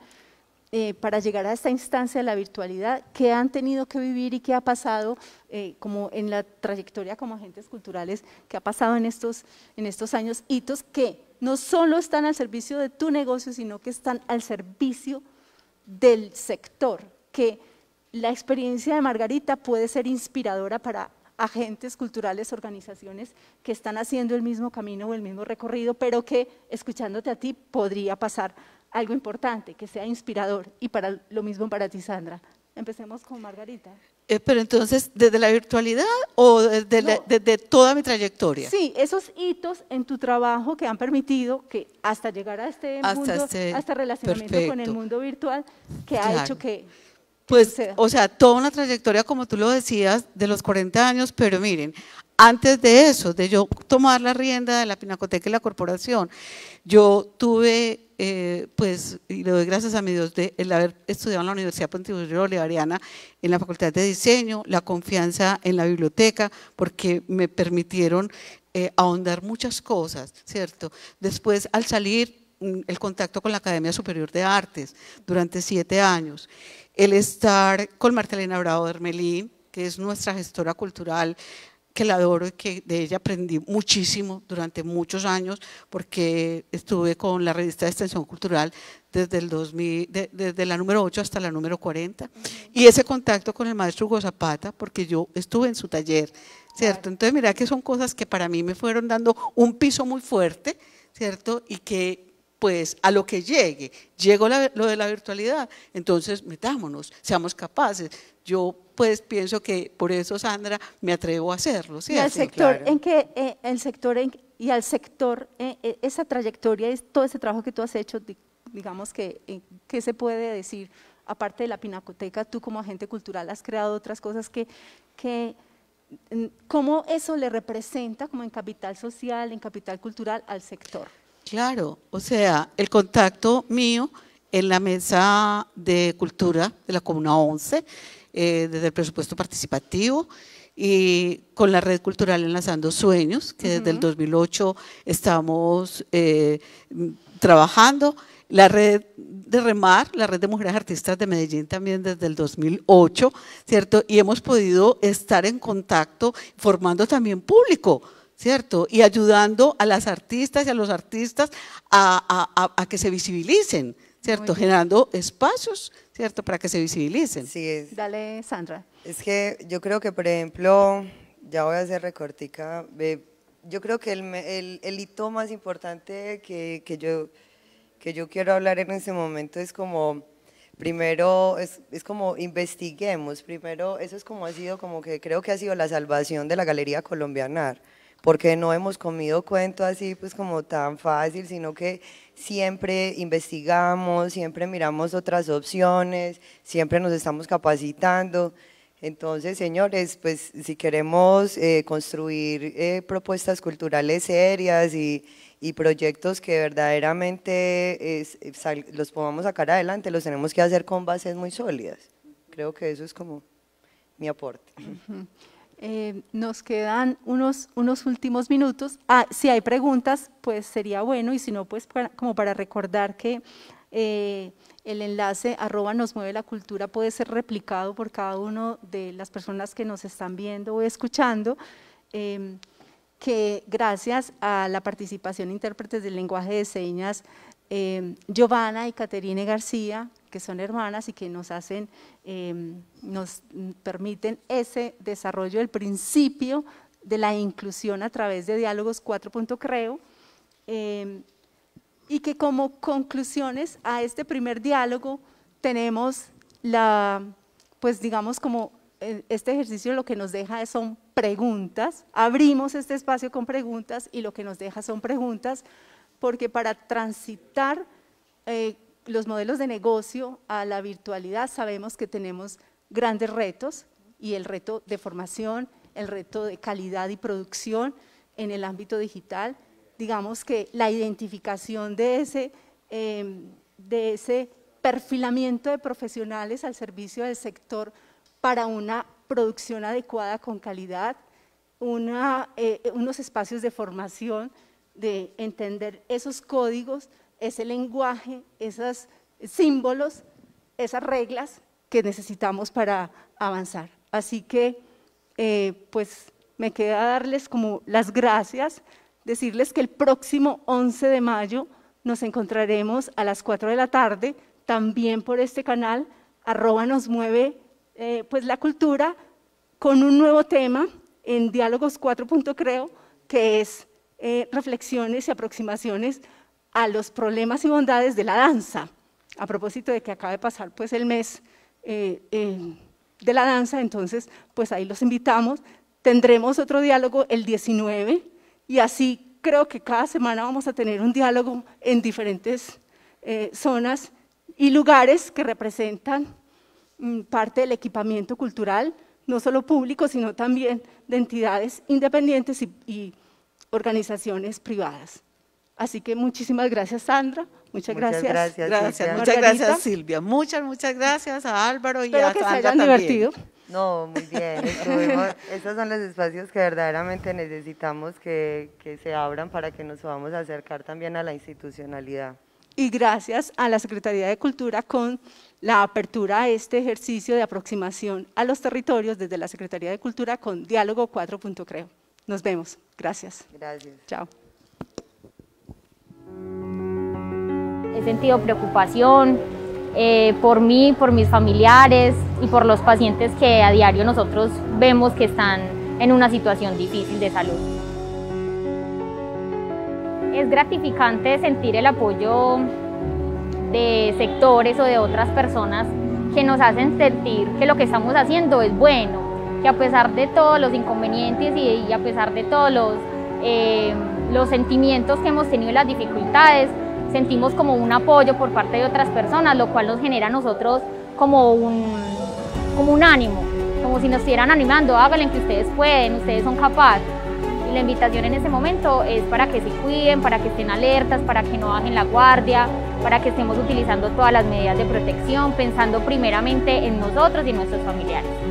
eh, para llegar a esta instancia de la virtualidad, qué han tenido que vivir y qué ha pasado eh, como en la trayectoria como agentes culturales, qué ha pasado en estos, en estos años, hitos que no solo están al servicio de tu negocio, sino que están al servicio del sector, que la experiencia de Margarita puede ser inspiradora para agentes culturales, organizaciones que están haciendo el mismo camino o el mismo recorrido, pero que escuchándote a ti podría pasar algo importante, que sea inspirador y para lo mismo para ti, Sandra. Empecemos con Margarita. Eh, pero entonces, ¿desde la virtualidad o desde, toda mi trayectoria? Sí, esos hitos en tu trabajo que han permitido que hasta llegar a este mundo, este hasta relacionamiento con el mundo virtual, que ha hecho que pues, o sea, toda una trayectoria, como tú lo decías, de los 40 años, pero miren, antes de eso, de yo tomar la rienda de la Pinacoteca y la Corporación, yo tuve, eh, pues, y le doy gracias a mi Dios, de el haber estudiado en la Universidad Pontificia Bolivariana, en la Facultad de Diseño, la confianza en la biblioteca, porque me permitieron eh, ahondar muchas cosas, ¿cierto? Después, al salir, el contacto con la Academia Superior de Artes durante siete años, el estar con Marta Elena Bravo de que es nuestra gestora cultural, que la adoro y que de ella aprendí muchísimo durante muchos años, porque estuve con la revista de extensión cultural desde, el 2000, desde la número 8 hasta la número 40. Y ese contacto con el maestro Hugo Zapata, porque yo estuve en su taller, ¿cierto? Entonces, mira que son cosas que para mí me fueron dando un piso muy fuerte, ¿cierto? Y que pues a lo que llegue, llegó lo de la virtualidad, entonces metámonos, seamos capaces. Yo pues pienso que por eso Sandra me atrevo a hacerlo. ¿sí? Y al eh, sector en que el sector y al sector eh, eh, esa trayectoria todo ese trabajo que tú has hecho, digamos que qué se puede decir aparte de la pinacoteca, tú como agente cultural has creado otras cosas que que mm, cómo eso le representa como en capital social, en capital cultural al sector. Claro, o sea, el contacto mío en la mesa de cultura de la Comuna 11, eh, desde el presupuesto participativo y con la red cultural Enlazando Sueños, que desde el 2008 estamos eh, trabajando. La red de Remar, la red de mujeres artistas de Medellín también desde el 2008, ¿cierto? Y hemos podido estar en contacto formando también público, ¿cierto? Y ayudando a las artistas y a los artistas a, a, a, que se visibilicen, ¿cierto? Generando espacios, ¿cierto? Para que se visibilicen. Sí, es, Dale, Sandra. Es que yo creo que, por ejemplo, ya voy a hacer recortica, yo creo que el, el, el hito más importante que, que, yo, que yo quiero hablar en este momento es como primero es, es, como investiguemos, primero eso es como ha sido, como que creo que ha sido la salvación de la Galería Colombianar, porque no hemos comido cuento así pues como tan fácil, sino que siempre investigamos, siempre miramos otras opciones, siempre nos estamos capacitando. Entonces, señores, pues si queremos eh, construir eh, propuestas culturales serias y, proyectos que verdaderamente eh, los podamos sacar adelante, los tenemos que hacer con bases muy sólidas. Creo que eso es como mi aporte. Eh, nos quedan unos, últimos minutos. Ah, si hay preguntas, pues sería bueno, y si no, pues como para recordar que eh, el enlace arroba nos mueve la cultura puede ser replicado por cada una de las personas que nos están viendo o escuchando. Em, que gracias a la participación de intérpretes del lenguaje de señas, em, Giovanna y Caterine García, que son hermanas y que nos hacen, em, nos permiten ese desarrollo del principio de la inclusión a través de diálogos 4.creo, creo em, y que como conclusiones a este primer diálogo tenemos la, pues digamos como eh, este ejercicio lo que nos deja son preguntas, abrimos este espacio con preguntas y lo que nos deja son preguntas, porque para transitar eh, los modelos de negocio a la virtualidad sabemos que tenemos grandes retos y el reto de formación, el reto de calidad y producción en el ámbito digital. Digamos que la identificación de ese, em, de ese perfilamiento de profesionales al servicio del sector para una producción adecuada con calidad, eh, unos espacios de formación, de entender esos códigos ese lenguaje, esos símbolos, esas reglas que necesitamos para avanzar. Así que, eh, pues, me queda darles como las gracias, decirles que el próximo 11 de mayo nos encontraremos a las 4 de la tarde, también por este canal, arroba nos mueve eh, pues la cultura, con un nuevo tema en Diálogos 4. creo, que es eh, reflexiones y aproximaciones a los problemas y bondades de la danza. A propósito de que acabe de pasar pues, el mes eh, eh, de la danza, entonces pues ahí los invitamos. Tendremos otro diálogo el 19 y así creo que cada semana vamos a tener un diálogo en diferentes eh, zonas y lugares que representan mm, parte del equipamiento cultural, no solo público, sino también de entidades independientes y organizaciones privadas. Así que muchísimas gracias, Sandra. Muchas, gracias. gracias. Muchas gracias, Silvia. Muchas, muchas gracias a Álvaro y Espero a que se hayan divertido. No, muy bien. estos son los espacios que verdaderamente necesitamos que, que se abran para que nos podamos acercar también a la institucionalidad. Y gracias a la Secretaría de Cultura con la apertura a este ejercicio de aproximación a los territorios desde la Secretaría de Cultura con Diálogo 4. Creo. Nos vemos. Gracias. Gracias. Chao. He sentido preocupación eh, por mí, por mis familiares y por los pacientes que a diario nosotros vemos que están en una situación difícil de salud. Es gratificante sentir el apoyo de sectores o de otras personas que nos hacen sentir que lo que estamos haciendo es bueno, que a pesar de todos los inconvenientes y, a pesar de todos los, eh, los sentimientos que hemos tenido y las dificultades, sentimos como un apoyo por parte de otras personas, lo cual nos genera a nosotros como un, como un ánimo, como si nos estuvieran animando, háganlo que ustedes pueden, ustedes son capaces. Y la invitación en ese momento es para que se cuiden, para que estén alertas, para que no bajen la guardia, para que estemos utilizando todas las medidas de protección, pensando primeramente en nosotros y nuestros familiares.